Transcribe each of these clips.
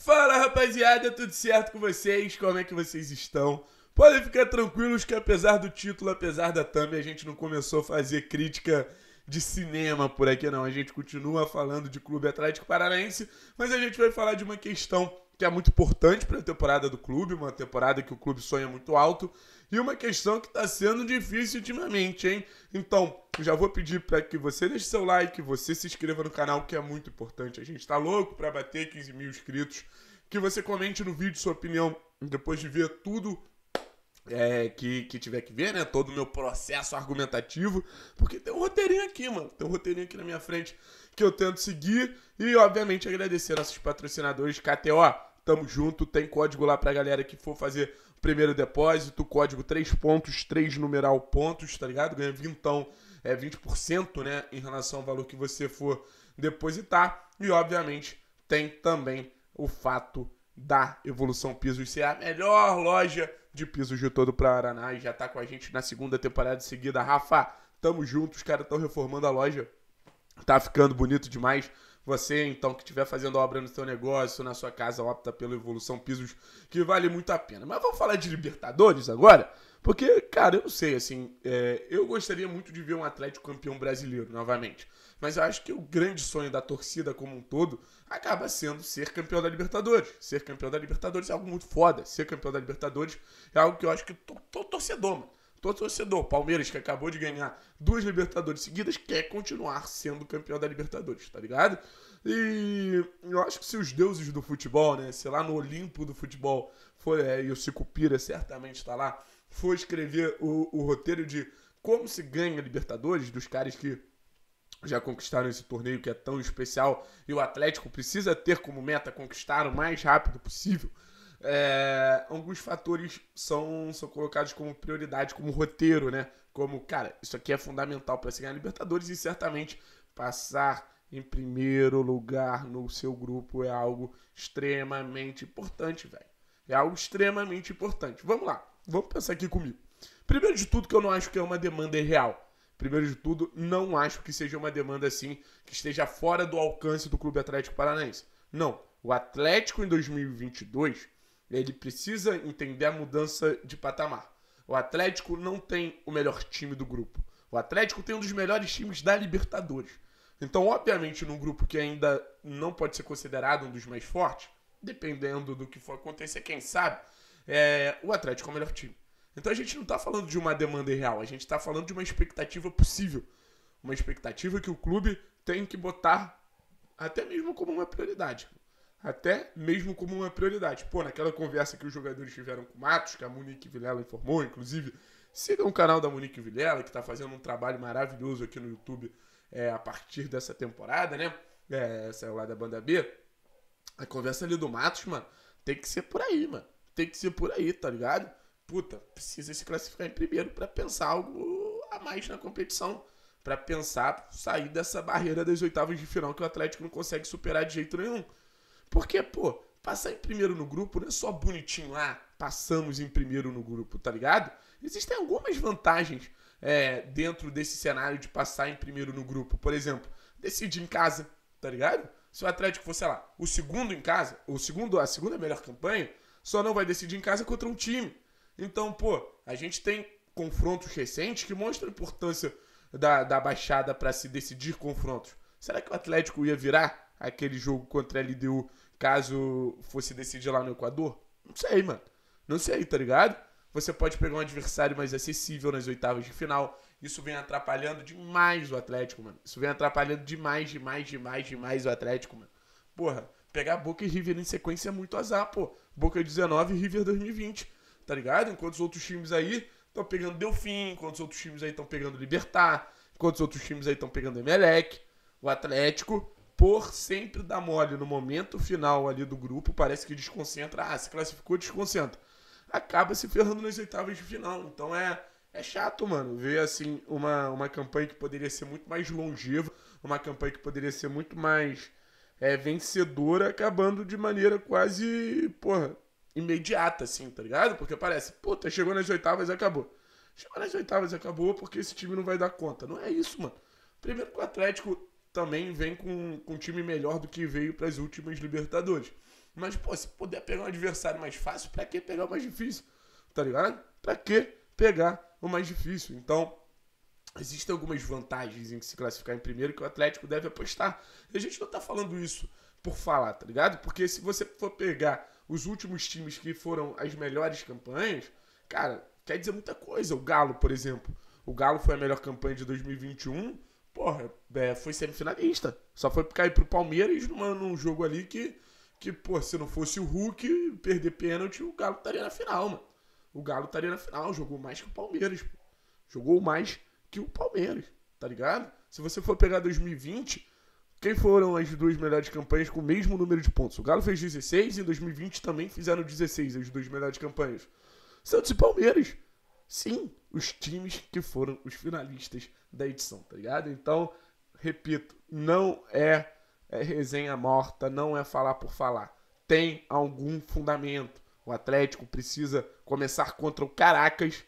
Fala rapaziada, tudo certo com vocês? Como é que vocês estão? Podem ficar tranquilos que apesar do título, apesar da thumb, a gente não começou a fazer crítica de cinema por aqui não. A gente continua falando de Clube Atlético Paranaense, mas a gente vai falar de uma questão que é muito importante para a temporada do clube, uma temporada que o clube sonha muito alto, e uma questão que está sendo difícil ultimamente, hein? Então, eu já vou pedir para que você deixe seu like, você se inscreva no canal, que é muito importante. A gente está louco para bater 15 mil inscritos. Que você comente no vídeo sua opinião depois de ver tudo é, que, que tiver que ver, né? Todo o meu processo argumentativo. Porque tem um roteirinho aqui, mano. Tem um roteirinho aqui na minha frente que eu tento seguir. E, obviamente, agradecer nossos patrocinadores. KTO, tamo junto. Tem código lá pra galera que for fazer o primeiro depósito. Código 3 pontos, 3 numeral pontos, tá ligado? Ganha vintão é, 20% né, em relação ao valor que você for depositar. E, obviamente, tem também o fato da Evolução Pisos ser a melhor loja de pisos de todo para Araná e já está com a gente na segunda temporada seguida. Rafa, tamo juntos, os caras estão reformando a loja. Tá ficando bonito demais. Você, então, que estiver fazendo obra no seu negócio, na sua casa, opta pela Evolução Pisos, que vale muito a pena. Mas vamos falar de Libertadores agora? Porque, cara, eu não sei, assim, é, eu gostaria muito de ver um Atlético campeão brasileiro novamente. Mas eu acho que o grande sonho da torcida como um todo acaba sendo ser campeão da Libertadores. Ser campeão da Libertadores é algo muito foda. Ser campeão da Libertadores é algo que eu acho que todo torcedor, mano Todo torcedor, Palmeiras, que acabou de ganhar duas Libertadores seguidas, quer continuar sendo campeão da Libertadores, tá ligado? E eu acho que se os deuses do futebol, né? Se lá no Olimpo do futebol foi, é, e o Sicupira certamente está lá, foi escrever o, o roteiro de como se ganha Libertadores, dos caras que já conquistaram esse torneio que é tão especial e o Atlético precisa ter como meta conquistar o mais rápido possível é, alguns fatores são, são colocados como prioridade, como roteiro, né? Como, cara, isso aqui é fundamental para você ganhar Libertadores e certamente passar em primeiro lugar no seu grupo é algo extremamente importante, velho. É algo extremamente importante. Vamos lá, vamos pensar aqui comigo. Primeiro de tudo, que eu não acho que é uma demanda real. Primeiro de tudo, não acho que seja uma demanda assim que esteja fora do alcance do Clube Atlético Paranaense. Não. O Atlético em 2022 ele precisa entender a mudança de patamar. O Atlético não tem o melhor time do grupo. O Atlético tem um dos melhores times da Libertadores. Então, obviamente, num grupo que ainda não pode ser considerado um dos mais fortes, dependendo do que for acontecer, quem sabe, é, o Atlético é o melhor time. Então a gente não está falando de uma demanda real, a gente está falando de uma expectativa possível. Uma expectativa que o clube tem que botar até mesmo como uma prioridade até mesmo como uma prioridade. Pô, naquela conversa que os jogadores tiveram com o Matos, que a Monique Vilela informou, inclusive, sigam o canal da Monique Vilela, que está fazendo um trabalho maravilhoso aqui no YouTube é, a partir dessa temporada, né? É, saiu é lá da banda B. A conversa ali do Matos, mano, tem que ser por aí, mano. Tem que ser por aí, tá ligado? Puta, precisa se classificar em primeiro para pensar algo a mais na competição. para pensar sair dessa barreira das oitavas de final que o Atlético não consegue superar de jeito nenhum. Porque, pô, passar em primeiro no grupo não é só bonitinho lá, passamos em primeiro no grupo, tá ligado? Existem algumas vantagens é, dentro desse cenário de passar em primeiro no grupo. Por exemplo, decidir em casa, tá ligado? Se o Atlético for, sei lá, o segundo em casa, o segundo, a segunda melhor campanha, só não vai decidir em casa contra um time. Então, pô, a gente tem confrontos recentes que mostram a importância da, da baixada para se decidir confrontos. Será que o Atlético ia virar aquele jogo contra a LDU caso fosse decidir lá no Equador? Não sei, mano. Não sei, tá ligado? Você pode pegar um adversário mais acessível nas oitavas de final. Isso vem atrapalhando demais o Atlético, mano. Isso vem atrapalhando demais, demais, demais, demais o Atlético, mano. Porra, pegar Boca e River em sequência é muito azar, pô. Boca 19 e River 2020, tá ligado? Enquanto os outros times aí estão pegando Delfim, enquanto os outros times aí estão pegando Libertar, enquanto os outros times aí estão pegando Emelec. O Atlético por sempre dar mole no momento final ali do grupo, parece que desconcentra. Ah, se classificou, desconcentra. Acaba se ferrando nas oitavas de final. Então é, é chato, mano, ver assim uma, uma campanha que poderia ser muito mais longeva, uma campanha que poderia ser muito mais é, vencedora, acabando de maneira quase, porra, imediata, assim, tá ligado? Porque parece, puta, chegou nas oitavas e acabou. Chegou nas oitavas e acabou porque esse time não vai dar conta. Não é isso, mano. Primeiro que o Atlético também vem com, com um time melhor do que veio para as últimas Libertadores. Mas, pô, se puder pegar um adversário mais fácil, para que pegar o mais difícil? Tá ligado? Para que pegar o mais difícil? Então, existem algumas vantagens em se classificar em primeiro que o Atlético deve apostar. E a gente não tá falando isso por falar, tá ligado? Porque se você for pegar os últimos times que foram as melhores campanhas, cara, quer dizer muita coisa. O Galo, por exemplo. O Galo foi a melhor campanha de 2021 porra, é, foi semifinalista. Só foi cair pro Palmeiras numa, num jogo ali que, que, pô, se não fosse o Hulk perder pênalti, o Galo estaria na final, mano. O Galo estaria na final, jogou mais que o Palmeiras, pô. Jogou mais que o Palmeiras, tá ligado? Se você for pegar 2020, quem foram as duas melhores campanhas com o mesmo número de pontos? O Galo fez 16 e em 2020 também fizeram 16 as duas melhores campanhas. Santos e Palmeiras sim os times que foram os finalistas da edição, tá ligado? Então, repito, não é, é resenha morta, não é falar por falar. Tem algum fundamento. O Atlético precisa começar contra o Caracas,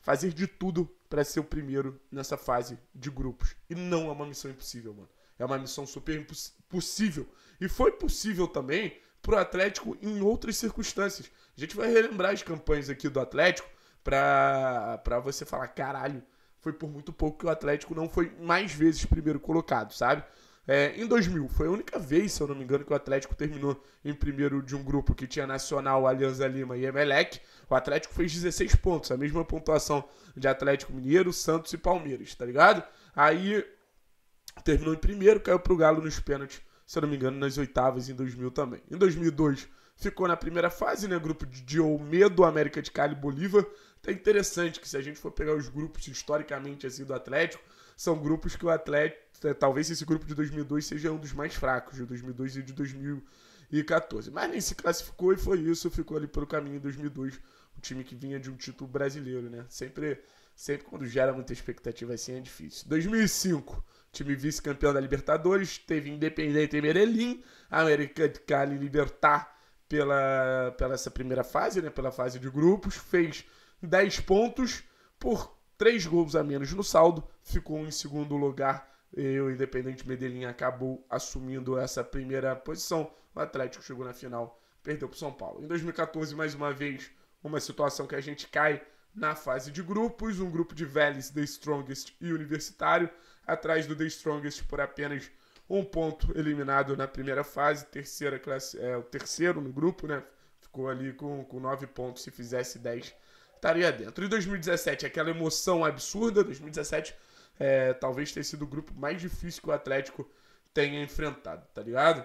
fazer de tudo para ser o primeiro nessa fase de grupos. E não é uma missão impossível, mano. É uma missão super possível. E foi possível também pro Atlético em outras circunstâncias. A gente vai relembrar as campanhas aqui do Atlético pra, pra você falar, caralho, foi por muito pouco que o Atlético não foi mais vezes primeiro colocado, sabe? É, em 2000, foi a única vez, se eu não me engano, que o Atlético terminou em primeiro de um grupo que tinha Nacional, Alianza Lima e Emelec. O Atlético fez 16 pontos, a mesma pontuação de Atlético Mineiro, Santos e Palmeiras, tá ligado? Aí terminou em primeiro, caiu pro Galo nos pênaltis, se eu não me engano, nas oitavas em 2000 também. Em 2002, ficou na primeira fase, né? Grupo de Olmedo, América de Cali e Bolívar. Tá interessante que se a gente for pegar os grupos historicamente assim do Atlético, são grupos que o Atlético, é, talvez esse grupo de 2002 seja um dos mais fracos, de 2002 e de 2014. Mas nem se classificou e foi isso, ficou ali pelo caminho em 2002, um time que vinha de um título brasileiro, né? Sempre, sempre quando gera muita expectativa assim é difícil. 2005, time vice-campeão da Libertadores, teve Independente e a América de Cali Libertar pela, pela essa primeira fase, né? Pela fase de grupos, fez 10 pontos por 3 gols a menos no saldo, ficou em segundo lugar. E o Independente Medellín acabou assumindo essa primeira posição. O Atlético chegou na final, perdeu para o São Paulo. Em 2014, mais uma vez, uma situação que a gente cai na fase de grupos, um grupo de Vélez, The Strongest e Universitário, atrás do The Strongest por apenas um ponto eliminado na primeira fase, terceira classe, é, o terceiro no grupo, né? Ficou ali com, com nove pontos, se fizesse dez estaria dentro. E 2017, aquela emoção absurda. 2017 é, talvez tenha sido o grupo mais difícil que o Atlético tenha enfrentado, tá ligado?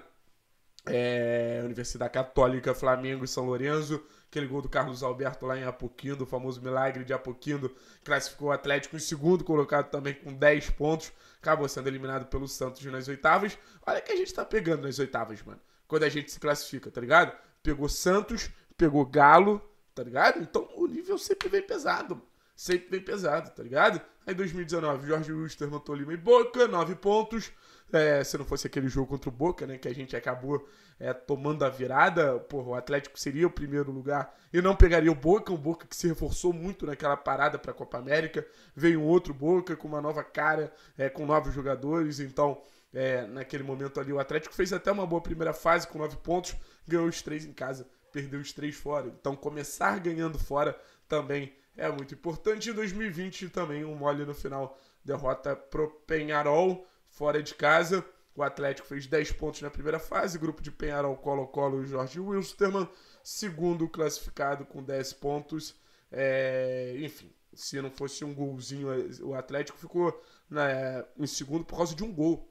É, Universidade Católica, Flamengo e São Lourenço. Aquele gol do Carlos Alberto lá em Apoquindo, o famoso milagre de Apoquindo, classificou o Atlético em segundo colocado também com 10 pontos. Acabou sendo eliminado pelo Santos nas oitavas. Olha que a gente tá pegando nas oitavas, mano. Quando a gente se classifica, tá ligado? Pegou Santos, pegou Galo, tá ligado? Então o nível sempre vem pesado, sempre vem pesado, tá ligado? Aí em 2019, Jorge Wilstermann, ali e Boca, 9 pontos. É, se não fosse aquele jogo contra o Boca, né, que a gente acabou é, tomando a virada, porra, o Atlético seria o primeiro lugar e não pegaria o Boca, um Boca que se reforçou muito naquela parada para a Copa América. Veio um outro Boca com uma nova cara, é, com novos jogadores, então é, naquele momento ali. O Atlético fez até uma boa primeira fase com nove pontos, ganhou os três em casa perdeu os três fora. Então começar ganhando fora também é muito importante. Em 2020 também um mole no final, derrota pro Penharol fora de casa. O Atlético fez 10 pontos na primeira fase, grupo de Penharol, Colo-Colo e Jorge Wilstermann. Segundo classificado com 10 pontos. É, enfim, se não fosse um golzinho, o Atlético ficou né, em segundo por causa de um gol.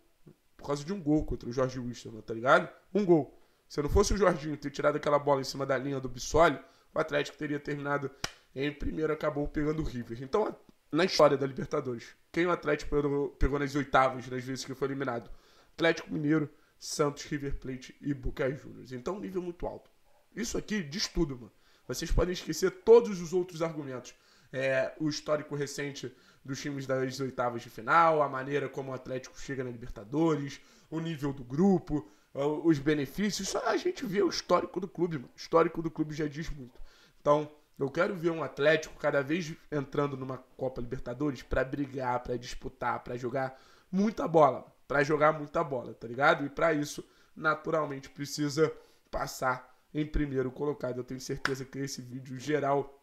Por causa de um gol contra o Jorge Wilstermann, tá ligado? Um gol. Se não fosse o Jorginho ter tirado aquela bola em cima da linha do Bissoli, o Atlético teria terminado em primeiro, acabou pegando o River. Então, na história da Libertadores, quem o Atlético pegou, pegou nas oitavas, nas vezes que foi eliminado? Atlético Mineiro, Santos, River Plate e Boca Juniors. Então, nível muito alto. Isso aqui diz tudo, mano. Vocês podem esquecer todos os outros argumentos. É, o histórico recente dos times das oitavas de final, a maneira como o Atlético chega na Libertadores, o nível do grupo, ah, os benefícios, só a gente vê o histórico do clube, mano. O histórico do clube já diz muito. Então, eu quero ver um Atlético cada vez entrando numa Copa Libertadores para brigar, para disputar, para jogar muita bola, para jogar muita bola, tá ligado? E para isso, naturalmente precisa passar em primeiro colocado. Eu tenho certeza que esse vídeo geral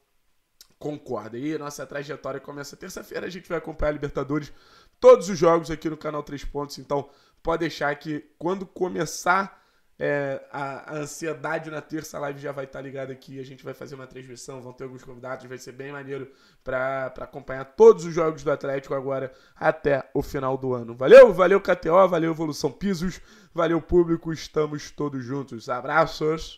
concorda. E nossa trajetória começa terça-feira, a gente vai acompanhar a Libertadores, todos os jogos aqui no canal Três Pontos. Então, Pode deixar que quando começar é, a, a, ansiedade na terça live já vai estar tá ligada aqui. A gente vai fazer uma transmissão, vão ter alguns convidados, vai ser bem maneiro para acompanhar todos os jogos do Atlético agora até o final do ano. Valeu, valeu KTO, valeu Evolução Pisos, valeu público, estamos todos juntos. Abraços!